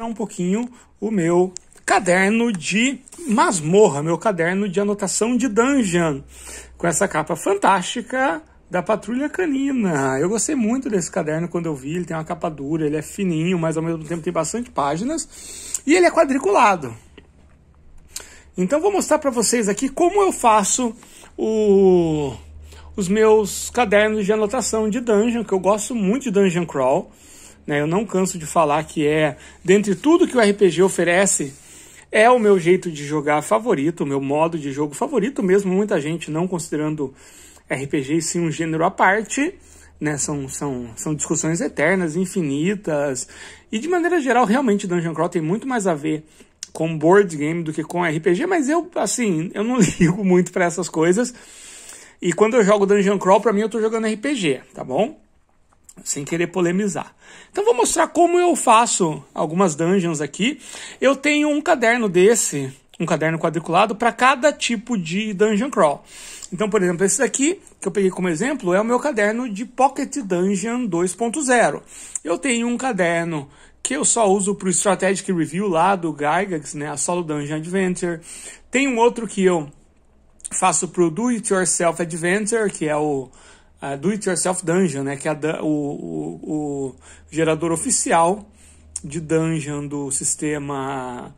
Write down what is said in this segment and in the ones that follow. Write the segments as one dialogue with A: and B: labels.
A: mostrar um pouquinho o meu caderno de masmorra, meu caderno de anotação de dungeon, com essa capa fantástica da Patrulha Canina. Eu gostei muito desse caderno quando eu vi, ele tem uma capa dura, ele é fininho, mas ao mesmo tempo tem bastante páginas, e ele é quadriculado. Então vou mostrar para vocês aqui como eu faço o, os meus cadernos de anotação de dungeon, que eu gosto muito de dungeon crawl. Né? Eu não canso de falar que é, dentre tudo que o RPG oferece, é o meu jeito de jogar favorito, o meu modo de jogo favorito mesmo. Muita gente não considerando RPG sim um gênero à parte. Né, são, são, são discussões eternas, infinitas. E de maneira geral, realmente, Dungeon Crawl tem muito mais a ver com board game do que com RPG, mas eu, assim, eu não ligo muito para essas coisas. E quando eu jogo Dungeon Crawl, para mim eu tô jogando RPG, tá bom? sem querer polemizar. Então vou mostrar como eu faço algumas dungeons aqui. Eu tenho um caderno desse, um caderno quadriculado para cada tipo de dungeon crawl. Então, por exemplo, esse daqui, que eu peguei como exemplo, é o meu caderno de Pocket Dungeon 2.0. Eu tenho um caderno que eu só uso para o Strategic Review lá do Gygax, né, a Solo Dungeon Adventure. Tem um outro que eu faço para o Do It Yourself Adventure, que é o a Do It Yourself Dungeon, né, que é a, o, o, o, gerador oficial de dungeon do sistema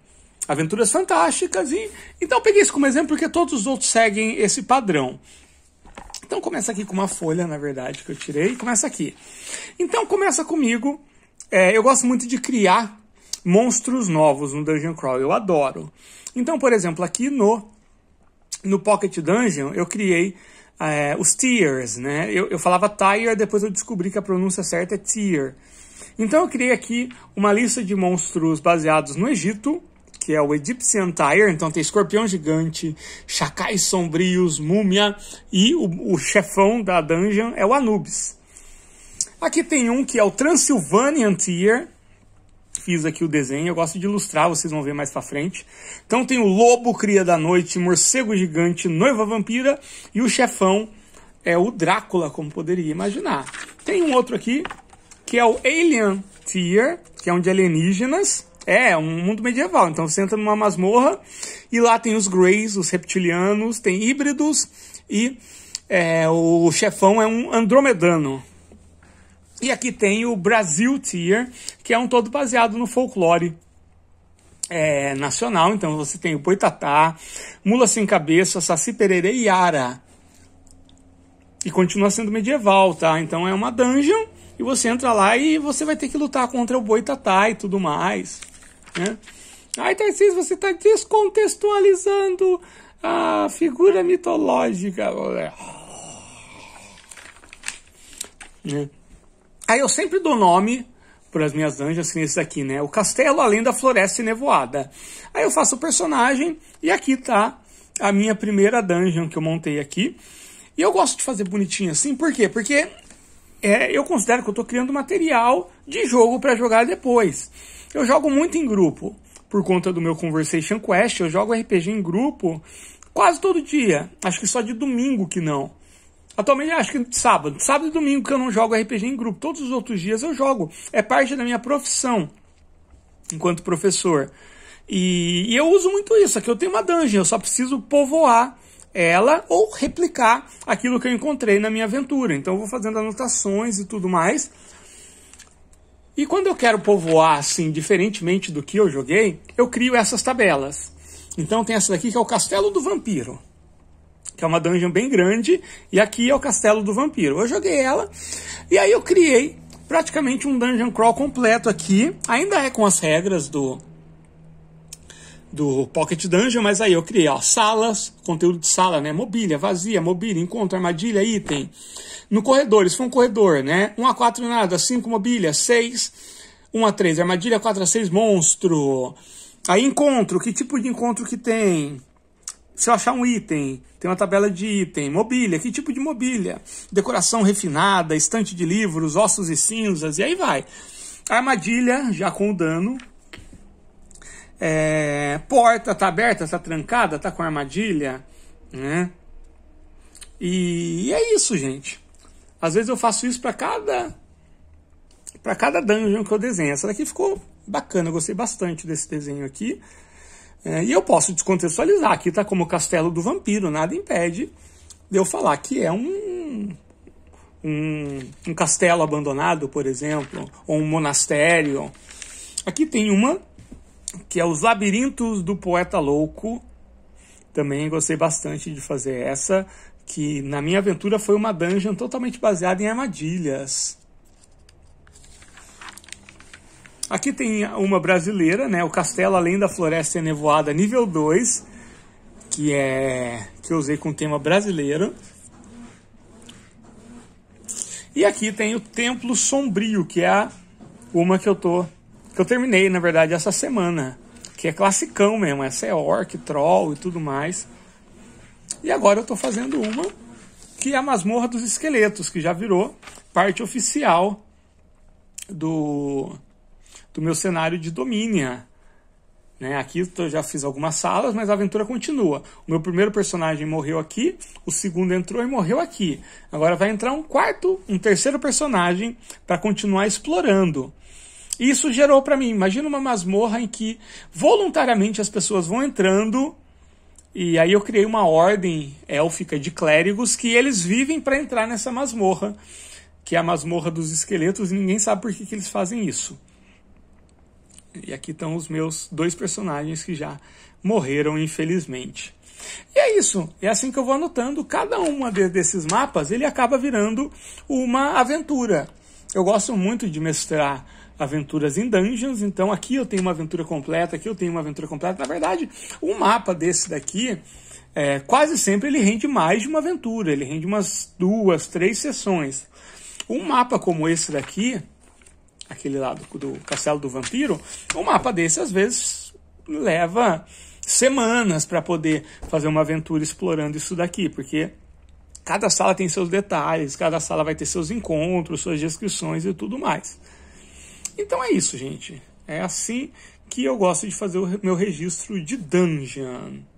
A: Aventuras Fantásticas. E, então eu peguei isso como exemplo porque todos os outros seguem esse padrão. Então começa aqui com uma folha, na verdade, que eu tirei. Começa aqui. Então começa comigo. É, eu gosto muito de criar monstros novos no Dungeon Crawl. Eu adoro. Então, por exemplo, aqui no, no Pocket Dungeon, eu criei é, os tiers, né? Eu, eu falava tire, depois eu descobri que a pronúncia certa é tier. Então eu criei aqui uma lista de monstros baseados no Egito, que é o Egyptian Tire, então tem escorpião gigante, chacais sombrios, múmia e o, o chefão da dungeon é o Anubis. Aqui tem um que é o Transylvanian Tier, fiz aqui o desenho, eu gosto de ilustrar, vocês vão ver mais pra frente. Então tem o Lobo, Cria da Noite, Morcego Gigante, Noiva Vampira e o chefão é o Drácula, como poderia imaginar. Tem um outro aqui, que é o Alien Tear, que é um de alienígenas. É, é, um mundo medieval. Então você entra numa masmorra e lá tem os Greys, os reptilianos, tem híbridos e é, o chefão é um andromedano. E aqui tem o Brasil Tier, que é um todo baseado no folclore é, nacional. Então você tem o Boitatá, Mula Sem Cabeça, Saci Pererê e Yara. E continua sendo medieval, tá? Então é uma dungeon e você entra lá e você vai ter que lutar contra o Boitatá e tudo mais. Né? Aí, Tarcísio, você está descontextualizando a figura mitológica. Né? Aí eu sempre dou nome para as minhas anjas, que nesse aqui, né? O castelo além da floresta nevoada. Aí eu faço o personagem e aqui tá a minha primeira dungeon que eu montei aqui. E eu gosto de fazer bonitinho assim, por quê? Porque é, eu considero que eu estou criando material de jogo para jogar depois. Eu jogo muito em grupo, por conta do meu Conversation Quest, eu jogo RPG em grupo quase todo dia. Acho que só de domingo que não. Atualmente acho que sábado, sábado e domingo que eu não jogo RPG em grupo. Todos os outros dias eu jogo. É parte da minha profissão enquanto professor. E, e eu uso muito isso. Aqui eu tenho uma dungeon, eu só preciso povoar ela ou replicar aquilo que eu encontrei na minha aventura. Então eu vou fazendo anotações e tudo mais. E quando eu quero povoar assim, diferentemente do que eu joguei, eu crio essas tabelas. Então tem essa daqui que é o Castelo do Vampiro que é uma dungeon bem grande, e aqui é o Castelo do Vampiro. Eu joguei ela, e aí eu criei praticamente um dungeon crawl completo aqui, ainda é com as regras do do Pocket Dungeon, mas aí eu criei ó, salas, conteúdo de sala, né? Mobília, vazia, mobília, encontro, armadilha, item. No corredor, isso foi um corredor, né? 1 a 4 nada, 5 mobília, 6, 1 a 3 armadilha, 4 a 6 monstro. Aí encontro, que tipo de encontro que tem? se eu achar um item, tem uma tabela de item, mobília, que tipo de mobília? Decoração refinada, estante de livros, ossos e cinzas, e aí vai. Armadilha, já com o dano. É, porta, tá aberta, tá trancada, tá com armadilha, né? E, e é isso, gente. Às vezes eu faço isso para cada para cada dungeon que eu desenho. Essa daqui ficou bacana, eu gostei bastante desse desenho aqui. É, e eu posso descontextualizar, aqui está como Castelo do Vampiro, nada impede de eu falar que é um, um, um castelo abandonado, por exemplo, ou um monastério. Aqui tem uma que é Os Labirintos do Poeta Louco. Também gostei bastante de fazer essa, que na minha aventura foi uma dungeon totalmente baseada em armadilhas. Aqui tem uma brasileira, né? O Castelo Além da Floresta Nevoada, nível 2, que é que eu usei com tema brasileiro. E aqui tem o Templo Sombrio, que é uma que eu tô que eu terminei, na verdade, essa semana, que é classicão mesmo, essa é orc, troll e tudo mais. E agora eu tô fazendo uma que é a Masmorra dos Esqueletos, que já virou parte oficial do do meu cenário de domínio, Né? Aqui eu já fiz algumas salas, mas a aventura continua. O meu primeiro personagem morreu aqui, o segundo entrou e morreu aqui. Agora vai entrar um quarto, um terceiro personagem para continuar explorando. E isso gerou para mim, imagina uma masmorra em que voluntariamente as pessoas vão entrando e aí eu criei uma ordem élfica de clérigos que eles vivem para entrar nessa masmorra, que é a masmorra dos esqueletos, e ninguém sabe por que, que eles fazem isso. E aqui estão os meus dois personagens que já morreram, infelizmente. E é isso. É assim que eu vou anotando. Cada um desses mapas ele acaba virando uma aventura. Eu gosto muito de mestrar aventuras em dungeons, então aqui eu tenho uma aventura completa, aqui eu tenho uma aventura completa. Na verdade, o um mapa desse daqui, é, quase sempre ele rende mais de uma aventura, ele rende umas duas, três sessões. Um mapa como esse daqui, aquele lado do Castelo do Vampiro, um mapa desse às vezes leva semanas para poder fazer uma aventura explorando isso daqui, porque cada sala tem seus detalhes, cada sala vai ter seus encontros, suas descrições e tudo mais. Então é isso, gente. É assim que eu gosto de fazer o meu registro de dungeon.